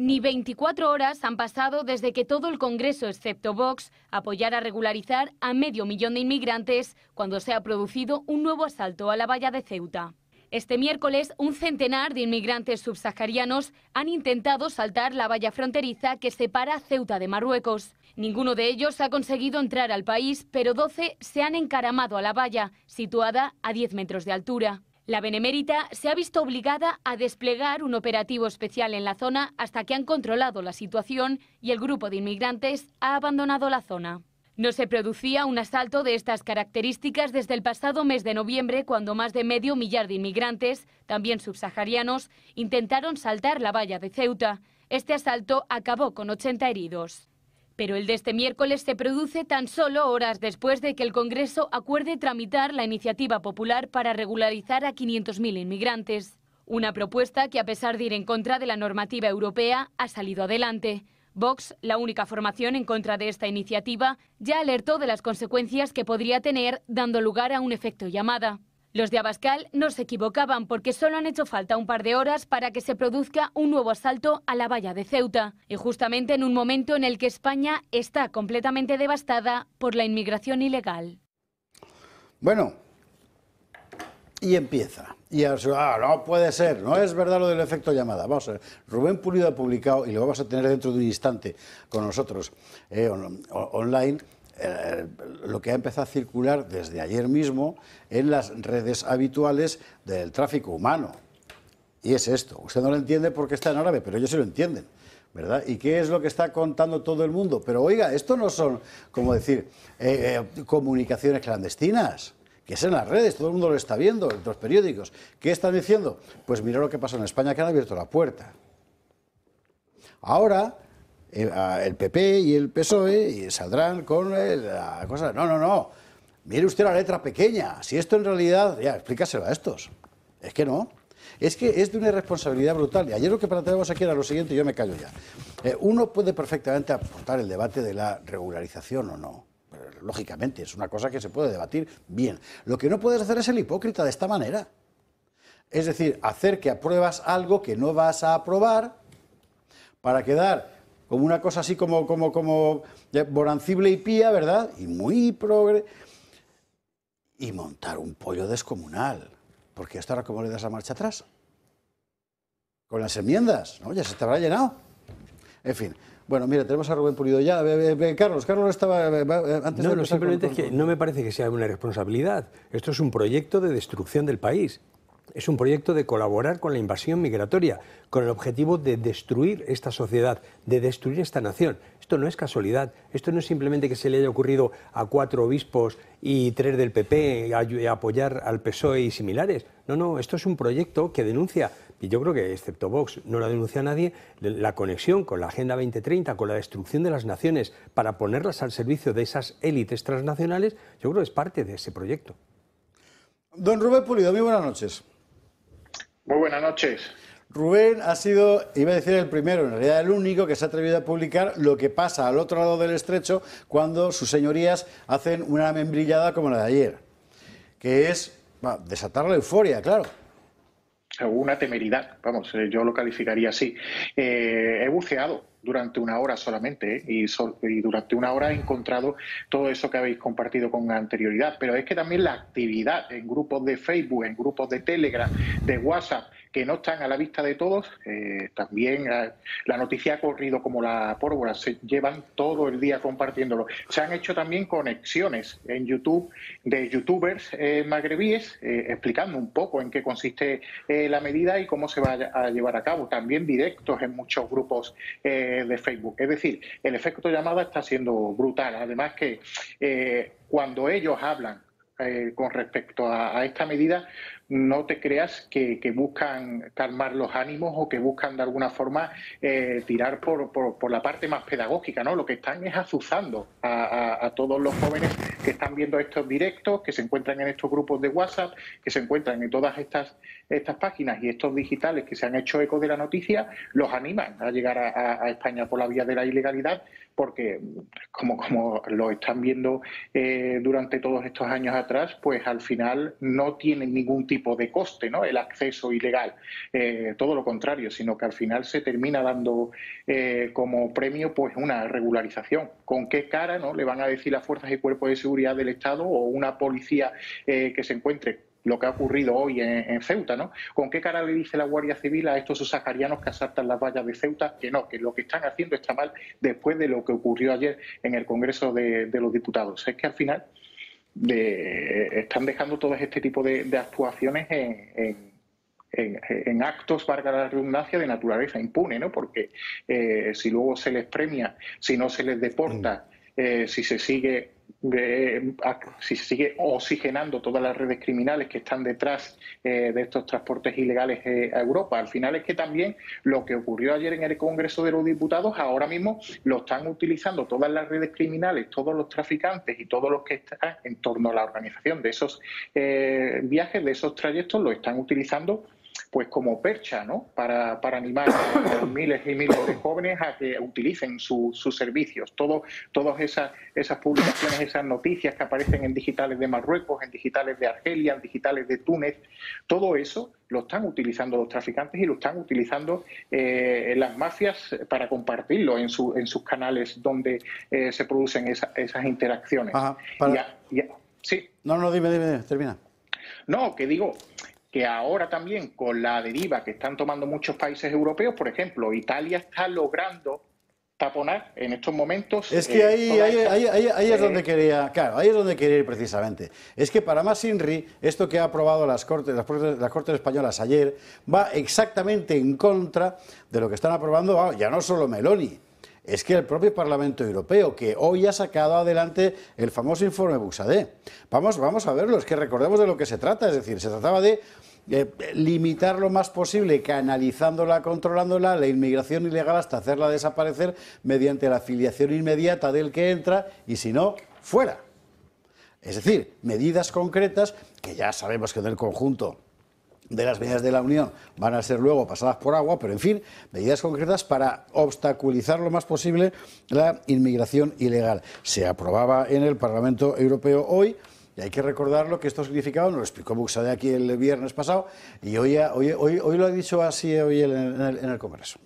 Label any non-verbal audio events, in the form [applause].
Ni 24 horas han pasado desde que todo el Congreso, excepto Vox, apoyara regularizar a medio millón de inmigrantes cuando se ha producido un nuevo asalto a la valla de Ceuta. Este miércoles, un centenar de inmigrantes subsaharianos han intentado saltar la valla fronteriza que separa Ceuta de Marruecos. Ninguno de ellos ha conseguido entrar al país, pero 12 se han encaramado a la valla, situada a 10 metros de altura. La Benemérita se ha visto obligada a desplegar un operativo especial en la zona hasta que han controlado la situación y el grupo de inmigrantes ha abandonado la zona. No se producía un asalto de estas características desde el pasado mes de noviembre, cuando más de medio millar de inmigrantes, también subsaharianos, intentaron saltar la valla de Ceuta. Este asalto acabó con 80 heridos. Pero el de este miércoles se produce tan solo horas después de que el Congreso acuerde tramitar la iniciativa popular para regularizar a 500.000 inmigrantes. Una propuesta que, a pesar de ir en contra de la normativa europea, ha salido adelante. Vox, la única formación en contra de esta iniciativa, ya alertó de las consecuencias que podría tener, dando lugar a un efecto llamada. Los de Abascal no se equivocaban porque solo han hecho falta un par de horas para que se produzca un nuevo asalto a la valla de Ceuta. Y justamente en un momento en el que España está completamente devastada por la inmigración ilegal. Bueno, y empieza. Y ah, no puede ser, no es verdad lo del efecto llamada. Vamos a ver, Rubén Pulido ha publicado, y lo vamos a tener dentro de un instante con nosotros eh, online, eh, lo que ha empezado a circular desde ayer mismo en las redes habituales del tráfico humano. Y es esto. Usted no lo entiende porque está en árabe, pero ellos sí lo entienden. ¿verdad? ¿Y qué es lo que está contando todo el mundo? Pero oiga, esto no son, como decir, eh, eh, comunicaciones clandestinas, que es en las redes, todo el mundo lo está viendo, en los periódicos. ¿Qué están diciendo? Pues mira lo que pasó en España, que han abierto la puerta. Ahora eh, el PP y el PSOE y saldrán con la cosa. No, no, no. Mire usted la letra pequeña. Si esto en realidad. Ya, explícaselo a estos. Es que no. Es que es de una irresponsabilidad brutal. Y ayer lo que planteamos aquí era lo siguiente, yo me callo ya. Eh, uno puede perfectamente aportar el debate de la regularización o no. lógicamente, es una cosa que se puede debatir bien. Lo que no puedes hacer es el hipócrita de esta manera. Es decir, hacer que apruebas algo que no vas a aprobar para quedar como una cosa así como, como, como bonancible y pía, ¿verdad? Y muy progre. Y montar un pollo descomunal, porque hasta ahora cómo le das la marcha atrás. Con las enmiendas, ¿no? Ya se te habrá llenado. En fin, bueno, mira, tenemos a Rubén Pulido ya. Carlos Carlos, Carlos estaba eh, eh, antes no, de no, simplemente es que no me parece que sea una responsabilidad. Esto es un proyecto de destrucción del país. Es un proyecto de colaborar con la invasión migratoria, con el objetivo de destruir esta sociedad, de destruir esta nación. Esto no es casualidad, esto no es simplemente que se le haya ocurrido a cuatro obispos y tres del PP apoyar al PSOE y similares. No, no, esto es un proyecto que denuncia, y yo creo que excepto Vox no lo denuncia nadie, la conexión con la Agenda 2030, con la destrucción de las naciones para ponerlas al servicio de esas élites transnacionales, yo creo que es parte de ese proyecto. Don Rubén Pulido, muy buenas noches. Muy buenas noches. Rubén ha sido, iba a decir el primero, en realidad el único que se ha atrevido a publicar lo que pasa al otro lado del estrecho cuando sus señorías hacen una membrillada como la de ayer, que es desatar la euforia, claro una temeridad, vamos, eh, yo lo calificaría así. Eh, he buceado durante una hora solamente ¿eh? y, y, durante una hora he encontrado todo eso que habéis compartido con anterioridad, pero es que también la actividad en grupos de Facebook, en grupos de Telegram, de WhatsApp, que no están a la vista de todos. Eh, también ah, la noticia ha corrido como la pólvora, se llevan todo el día compartiéndolo. Se han hecho también conexiones en YouTube de youtubers eh, magrebíes eh, explicando un poco en qué consiste la medida y cómo se va a llevar a cabo. También directos en muchos grupos de Facebook. Es decir, el efecto llamada está siendo brutal. Además que cuando ellos hablan con respecto a, esta medida, no te creas que, que, buscan calmar los ánimos o que buscan de alguna forma eh, tirar por, por, la parte más pedagógica, ¿no? Lo que están es azuzando a, a, todos los jóvenes que están viendo estos directos, que se encuentran en estos grupos de WhatsApp, que se encuentran en todas estas, estas páginas y estos digitales que se han hecho eco de la noticia, los animan a llegar a, España por la vía de la ilegalidad, porque como, como lo están viendo eh, durante todos estos años atrás, pues al final no tienen ningún tipo tipo de coste ¿no? el acceso ilegal. Eh, todo lo contrario, sino que al final se termina dando eh, como premio pues una regularización. ¿Con qué cara ¿no? le van a decir las fuerzas y cuerpos de seguridad del Estado o una policía eh, que se encuentre lo que ha ocurrido hoy en, Ceuta, ¿no? ¿Con qué cara le dice la Guardia Civil a estos sacarianos que asaltan las vallas de Ceuta que no, que lo que están haciendo está mal después de lo que ocurrió ayer en el Congreso de, de los Diputados? Es que al final están dejando todo este tipo de, actuaciones en, actos, valga la redundancia, de naturaleza impune, ¿no? Porque eh, si luego se les premia, si no se les deporta, mm. eh, si se sigue si se sigue oxigenando todas las redes criminales que están detrás eh, de estos transportes ilegales eh, a Europa. Al final es que también lo que ocurrió ayer en el Congreso de los Diputados, ahora mismo lo están utilizando todas las redes criminales, todos los traficantes y todos los que están en torno a la organización de esos eh, viajes, de esos trayectos, lo están utilizando pues como percha, ¿no? Para, animar a, [coughs] miles y miles de jóvenes a que utilicen su, sus servicios. Todo, todas esas, esas publicaciones, esas noticias que aparecen en digitales de Marruecos, en digitales de Argelia, en digitales de Túnez, todo eso lo están utilizando los traficantes y lo están utilizando eh, las mafias para compartirlo en, su, en sus canales donde eh, se producen esas interacciones. Ajá, sí. No, no, dime, dime, termina. No, que digo que ahora también con la deriva que están tomando muchos países europeos, por ejemplo, Italia está logrando taponar en estos momentos. Es que eh, ahí, ahí, es eh, donde quería, claro, ahí es donde quería ir precisamente. Es que para más INRI, esto que ha aprobado las Cortes, las, las cortes Españolas ayer, va exactamente en contra de lo que están aprobando ya no solo Meloni, es que el propio Parlamento Europeo, que hoy ha sacado adelante el famoso informe Buxadé. Vamos, vamos a verlo, es que recordemos de lo que se trata, es decir, se trataba de eh, limitar lo más posible, canalizándola, controlándola, la inmigración ilegal hasta hacerla desaparecer mediante la filiación inmediata del que entra y si no, fuera. Es decir, medidas concretas que ya sabemos que en el conjunto de las medidas de la Unión van a ser luego pasadas por agua, pero en fin, medidas concretas para obstaculizar lo más posible la inmigración ilegal. Se aprobaba en el Parlamento Europeo hoy. Y hay que recordar lo que esto significaba, nos lo explicó de aquí el viernes pasado, y hoy, hoy, hoy, hoy lo ha dicho así hoy en el, en el Congreso.